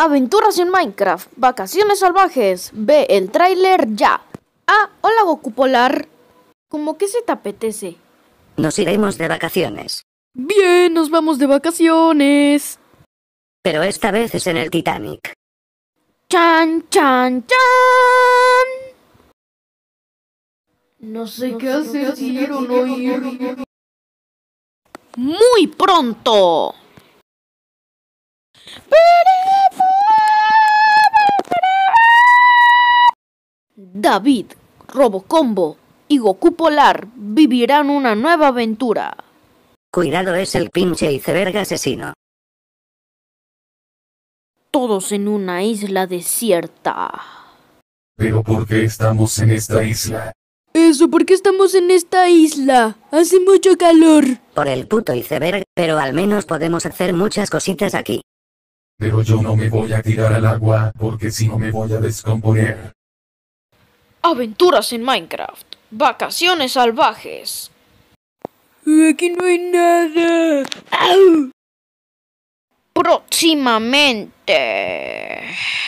Aventuras en Minecraft, vacaciones salvajes, ve el tráiler ya. Ah, hola Goku Polar. ¿Cómo que se te apetece? Nos iremos de vacaciones. Bien, nos vamos de vacaciones. Pero esta vez es en el Titanic. Chan, chan, chan. No sé qué hacer, ir o no ir. Muy pronto. David, Robocombo y Goku Polar vivirán una nueva aventura. Cuidado es el pinche iceberg asesino. Todos en una isla desierta. ¿Pero por qué estamos en esta isla? Eso, ¿por qué estamos en esta isla? Hace mucho calor. Por el puto iceberg, pero al menos podemos hacer muchas cositas aquí. Pero yo no me voy a tirar al agua, porque si no me voy a descomponer. Aventuras en Minecraft. Vacaciones salvajes. Aquí no hay nada. Próximamente.